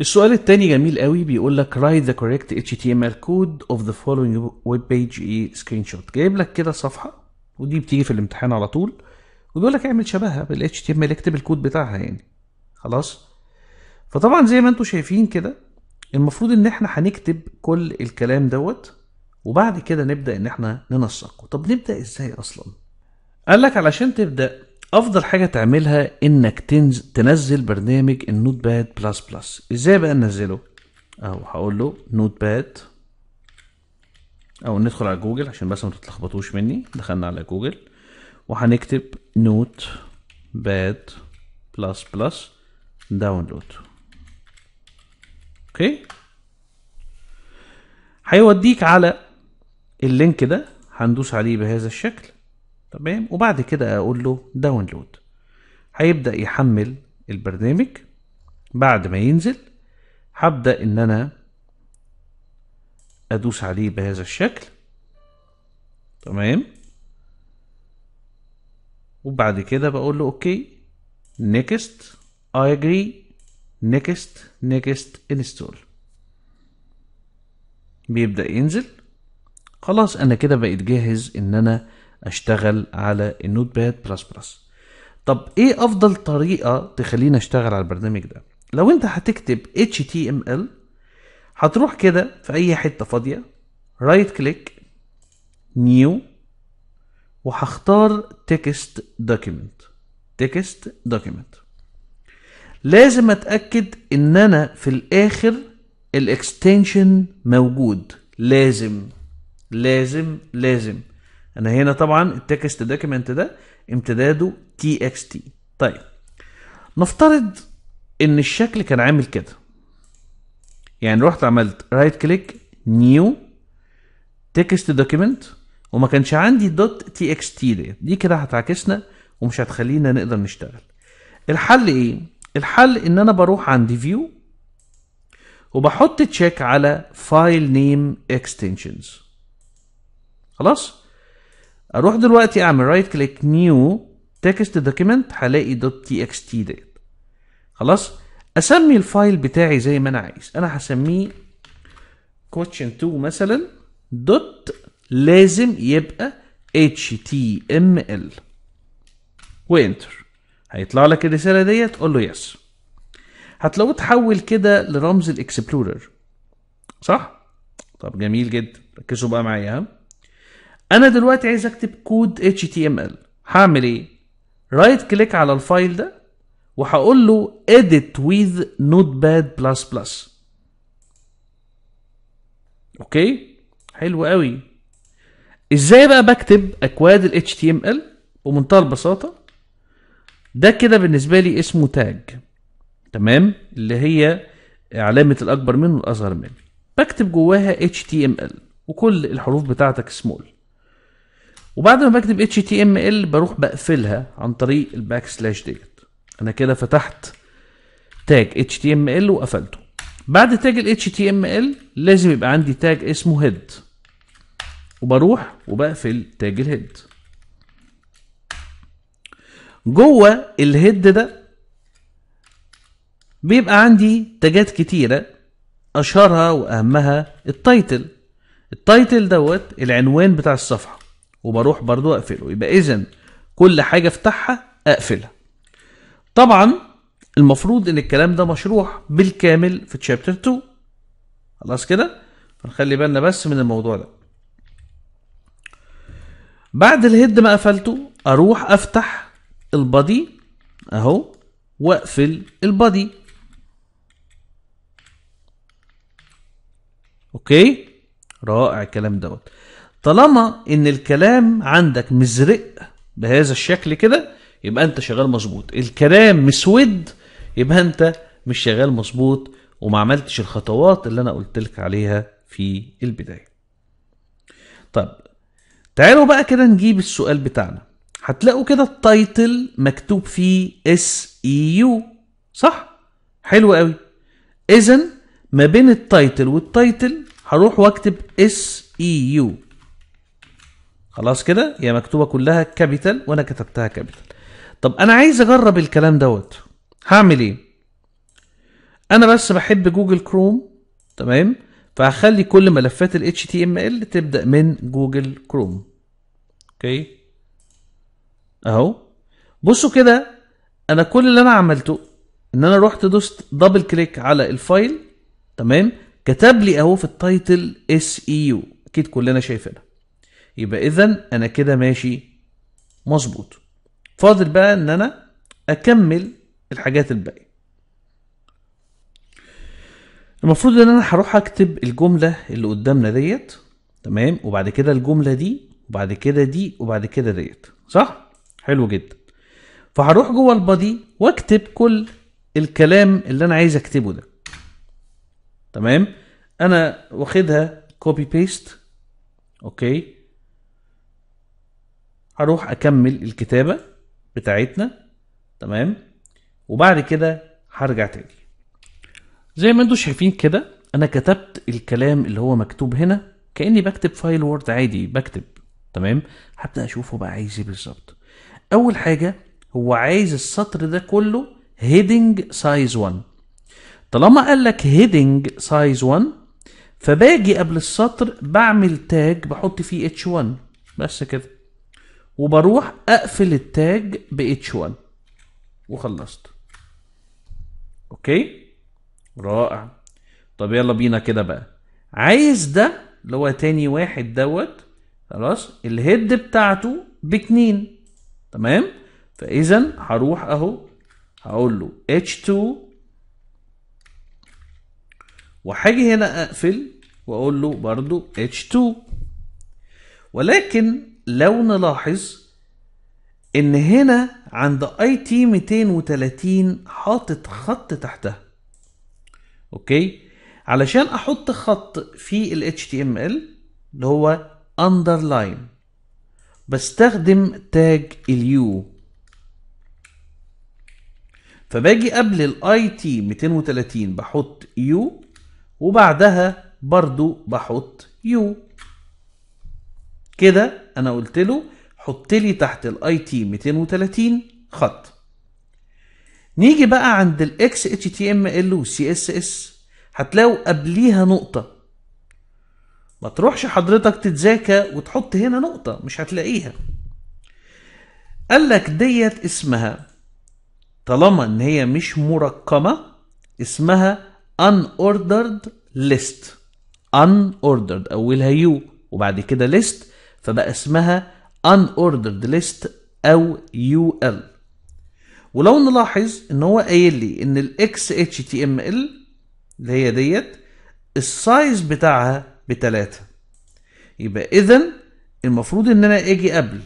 السؤال التاني جميل قوي بيقول لك write the correct HTML code of the following web page screenshot جايب لك كده صفحة ودي بتيجي في الامتحان على طول وبيقول لك اعمل شبهها بال HTML اكتب الكود بتاعها يعني خلاص فطبعا زي ما انتم شايفين كده المفروض ان احنا هنكتب كل الكلام دوت وبعد كده نبدا ان احنا ننسقه طب نبدا ازاي اصلا قال لك علشان تبدا افضل حاجه تعملها انك تنز... تنزل برنامج النوت باد بلس بلس ازاي بقى ننزله او هقول له نوت باد او ندخل على جوجل عشان بس ما تتلخبطوش مني دخلنا على جوجل وهنكتب نوت باد بلس بلس داونلود اوكي هيوديك على اللينك ده هندوس عليه بهذا الشكل تمام وبعد كده اقول له داونلود هيبدا يحمل البرنامج بعد ما ينزل هبدا ان انا ادوس عليه بهذا الشكل تمام وبعد كده بقول له اوكي نيكست اي اجري نيكست نيكست انستول بيبدا ينزل خلاص انا كده بقيت جاهز ان انا اشتغل على النوت باد بلس بلس طب ايه افضل طريقه تخليني اشتغل على البرنامج ده لو انت هتكتب html هتروح كده في اي حته فاضيه رايت كليك نيو وهختار تكست دوكيمنت تكست دوكيمنت لازم اتاكد ان انا في الاخر الاكستنشن موجود لازم لازم لازم انا هنا طبعا التكست دوكيمنت ده امتداده تي اكس تي طيب نفترض ان الشكل كان عامل كده يعني رحت عملت رايت كليك نيو تكست دوكيمنت وما كانش عندي دوت تي اكس تي ديت دي كده هتعكسنا ومش هتخلينا نقدر نشتغل الحل ايه الحل ان انا بروح عند فيو وبحط تشيك على فايل نيم اكستنشنز خلاص اروح دلوقتي اعمل رايت كليك نيو تكست دوكيمنت هلاقي دوت تي اكس تي ديت خلاص اسمي الفايل بتاعي زي ما انا عايز انا هسميه كوتشن 2 مثلا دوت لازم يبقى html وانتر هيطلع لك الرساله ديت قول له يس هتلاقوه اتحول كده لرمز الاكسبلورر صح طب جميل جدا ركزوا بقى معايا ها انا دلوقتي عايز اكتب كود HTML هعمل ايه رايت كليك على الفايل ده وهقول له edit with notepad++ اوكي حلو قوي ازاي بقى بكتب اكواد ال HTML بمنتهى البساطة ده كده بالنسبة لي اسمه تاج تمام اللي هي علامة الأكبر منه والأصغر منه بكتب جواها HTML وكل الحروف بتاعتك سمول وبعد ما بكتب اتش تي ام ال بروح بقفلها عن طريق الباك سلاش ديت انا كده فتحت تاج اتش تي ام ال وقفلته بعد تاج ال تي ام ال لازم يبقى عندي تاج اسمه هيد وبروح وبقفل تاج الهيد جوه الهيد ده بيبقى عندي تاجات كتيرة أشهرها وأهمها التايتل التايتل دوت العنوان بتاع الصفحة وبروح برضو اقفله يبقى اذا كل حاجه افتحها اقفلها طبعا المفروض ان الكلام ده مشروح بالكامل في تشابتر 2 خلاص كده فنخلي بالنا بس من الموضوع ده بعد الهيد ما قفلته اروح افتح البادي اهو واقفل البادي اوكي رائع الكلام دوت طالما ان الكلام عندك مزرق بهذا الشكل كده يبقى انت شغال مظبوط الكلام مسود يبقى انت مش شغال مظبوط وما عملتش الخطوات اللي انا قلت لك عليها في البدايه طب تعالوا بقى كده نجيب السؤال بتاعنا هتلاقوا كده التايتل مكتوب فيه اس اي يو صح حلو قوي اذا ما بين التايتل والتايتل هروح واكتب اس اي يو خلاص كده هي مكتوبه كلها كابيتال وانا كتبتها كابيتال طب انا عايز اجرب الكلام دوت هعمل ايه انا بس بحب جوجل كروم تمام فهخلي كل ملفات ال HTML تبدأ من جوجل كروم اوكي اهو بصوا كده انا كل اللي انا عملته ان انا رحت دوست دبل كليك على الفايل تمام كتب لي اهو في التايتل اس اي يو اكيد كلنا شايفينها يبقى اذا انا كده ماشي مظبوط فاضل بقى ان انا اكمل الحاجات الباقيه المفروض ان انا هروح اكتب الجمله اللي قدامنا ديت تمام وبعد كده الجمله دي وبعد كده دي وبعد كده ديت صح حلو جدا فهروح جوه البادي واكتب كل الكلام اللي انا عايز اكتبه ده تمام انا واخدها كوبي بيست اوكي هروح اكمل الكتابه بتاعتنا تمام وبعد كده هرجع تاني زي ما انتم شايفين كده انا كتبت الكلام اللي هو مكتوب هنا كاني بكتب فايل وورد عادي بكتب تمام هبدا اشوفه بقى عايز ايه بالظبط اول حاجه هو عايز السطر ده كله هيدنج سايز 1 طالما قال لك هيدنج سايز 1 فباجي قبل السطر بعمل تاج بحط فيه اتش 1 بس كده وبروح اقفل التاج ب H1 وخلصت اوكي رائع طب يلا بينا كده بقى عايز ده اللي هو تاني واحد دوت خلاص الهيد بتاعته باتنين تمام فاذا هروح اهو هقول له H2 وهاجي هنا اقفل واقول له برضو H2 ولكن لو نلاحظ ان هنا عند اي تي 230 حاطط خط تحتها اوكي علشان احط خط في ال HTML اللي هو underline بستخدم تاج اليو فباجي قبل ال IT 230 بحط يو وبعدها برضو بحط يو كده انا قلت له حط لي تحت الاي تي 230 خط نيجي بقى عند الاكس اتش تي ام ال والسي اس اس هتلاقوا قبليها نقطه ما تروحش حضرتك تتذاكى وتحط هنا نقطه مش هتلاقيها قال لك ديت اسمها طالما ان هي مش مرقمه اسمها unordered list unordered اولها يو وبعد كده list فبقى اسمها unordered list أو UL ولو نلاحظ إن هو قايل لي إن ال XHTML اللي هي ديت السايز بتاعها بتلاتة يبقى إذا المفروض إن أنا أجي قبل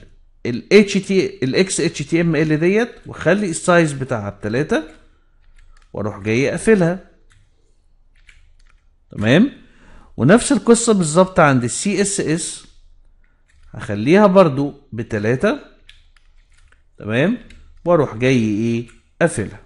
ال HTML XHTML ديت وأخلي السايز بتاعها بتلاتة وأروح جاي أقفلها تمام ونفس القصة بالظبط عند ال CSS هخليها برضو بتلاتة تمام واروح جاي ايه قافلها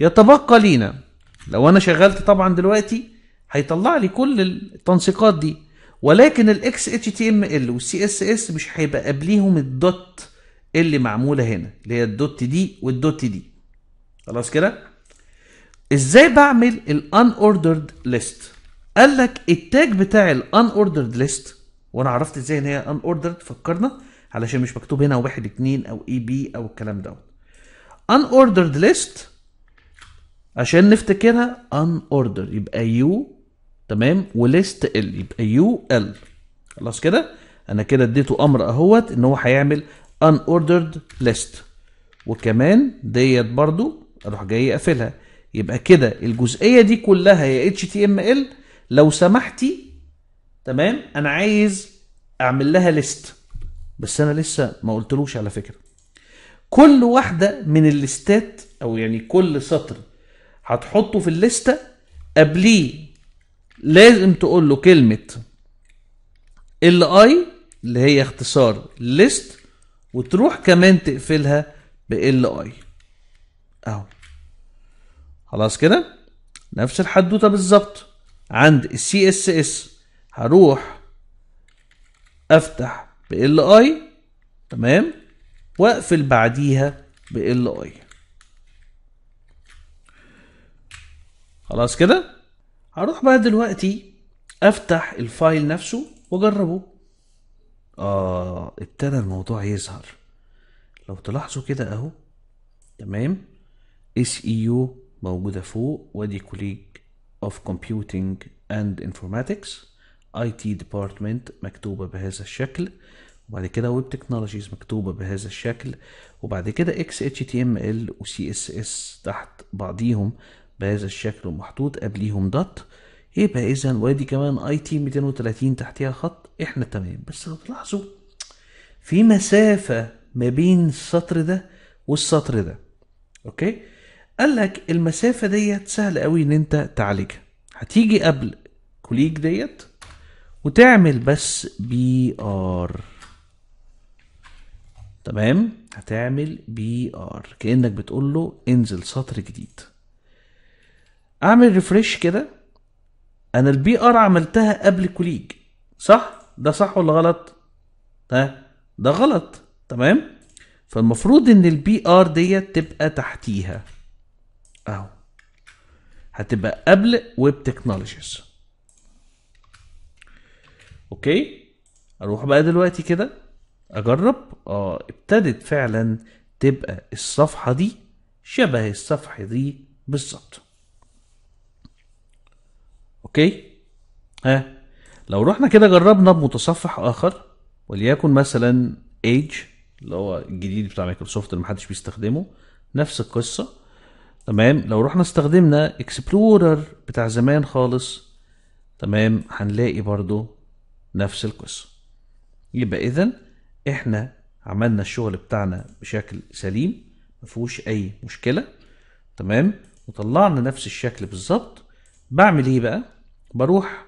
يتبقى لينا لو انا شغلت طبعا دلوقتي هيطلع لي كل التنسيقات دي ولكن الاكس اتش تي ام ال والسي اس اس مش هيبقى قبليهم الدوت اللي معموله هنا اللي هي الدوت دي والدوت دي خلاص كده ازاي بعمل الان اوردرد ليست قال لك التاج بتاع الان اوردرد ليست وانا عرفت ازاي ان هي ان اوردرد فكرنا علشان مش مكتوب هنا واحد اتنين او اي بي او الكلام دوت ان اوردرد ليست عشان نفتكرها ان اوردر يبقى يو تمام وليست ال يبقى يو ال خلاص كده انا كده اديته امر اهوت ان هو هيعمل ان اوردرد ليست وكمان ديت برضو اروح جاي اقفلها يبقى كده الجزئيه دي كلها يا اتش تي ام ال لو سمحتي تمام انا عايز اعمل لها ليست بس انا لسه ما قلتلوش على فكره كل واحده من الليستات او يعني كل سطر هتحطه في الليسته قبليه لازم تقول له كلمه ال اي اللي هي اختصار ليست وتروح كمان تقفلها ال اي اهو خلاص كده نفس الحدوته بالظبط عند السي اس اس هروح افتح بال اي تمام واقفل بعديها بال اي خلاص كده هروح بقى دلوقتي افتح الفايل نفسه واجربه اه ابتدى الموضوع يظهر لو تلاحظوا كده اهو تمام اس اي يو موجوده فوق وادي كوليج اوف كومبيوتنج اند انفورماتكس اي تي ديبارتمنت مكتوبه بهذا الشكل وبعد كده ويب تكنولوجيز مكتوبه بهذا الشكل وبعد كده اكس اتش تي ام ال وسي اس اس تحت بعضيهم بهذا الشكل ومحطوط قبليهم دوت يبقى اذا وادي كمان اي تي 230 تحتيها خط احنا تمام بس لو تلاحظوا في مسافه ما بين السطر ده والسطر ده اوكي قال لك المسافه ديت سهل قوي ان انت تعالجها هتيجي قبل كوليج ديت وتعمل بس بي ار تمام هتعمل بي ار كانك بتقول له انزل سطر جديد اعمل ريفرش كده انا البي ار عملتها قبل كوليج صح ده صح ولا غلط ده ده غلط تمام فالمفروض ان البي ار ديت تبقى تحتيها اهو هتبقى قبل ويب تكنولوجيز اوكي اروح بقى دلوقتي كده اجرب اه ابتدت فعلا تبقى الصفحه دي شبه الصفحه دي بالظبط اوكي ها لو رحنا كده جربنا بمتصفح اخر وليكن مثلا ايدج اللي هو الجديد بتاع مايكروسوفت اللي محدش بيستخدمه نفس القصه تمام لو رحنا استخدمنا اكسبلورر بتاع زمان خالص تمام هنلاقي برضو نفس القصة يبقى إذا إحنا عملنا الشغل بتاعنا بشكل سليم مفيهوش أي مشكلة تمام وطلعنا نفس الشكل بالظبط بعمل إيه بقى؟ بروح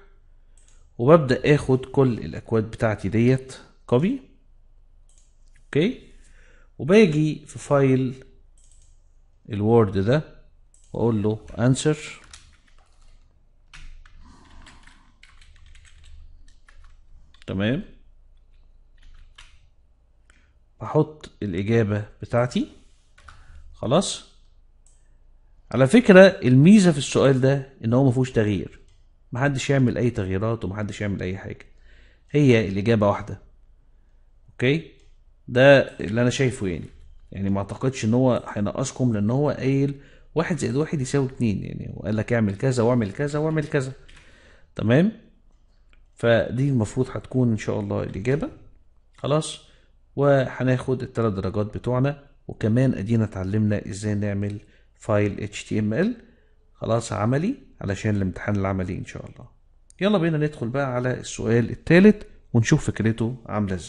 وببدأ آخد كل الأكواد بتاعتي ديت كوبي أوكي وباجي في فايل الوورد ده وأقول له أنسر تمام بحط الإجابة بتاعتي خلاص على فكرة الميزة في السؤال ده إن هو مفهوش تغيير محدش يعمل أي تغييرات ومحدش يعمل أي حاجة هي الإجابة واحدة أوكي ده اللي أنا شايفه يعني يعني ما أعتقدش إن هو هينقصكم لأن هو قايل واحد زائد واحد يساوي اتنين يعني هو قال لك اعمل كذا واعمل كذا واعمل كذا تمام فدي المفروض هتكون ان شاء الله الاجابه خلاص وهناخد الثلاث درجات بتوعنا وكمان ادينا اتعلمنا ازاي نعمل فايل html خلاص عملي علشان الامتحان العملي ان شاء الله يلا بينا ندخل بقى على السؤال الثالث ونشوف فكرته عامله ازاي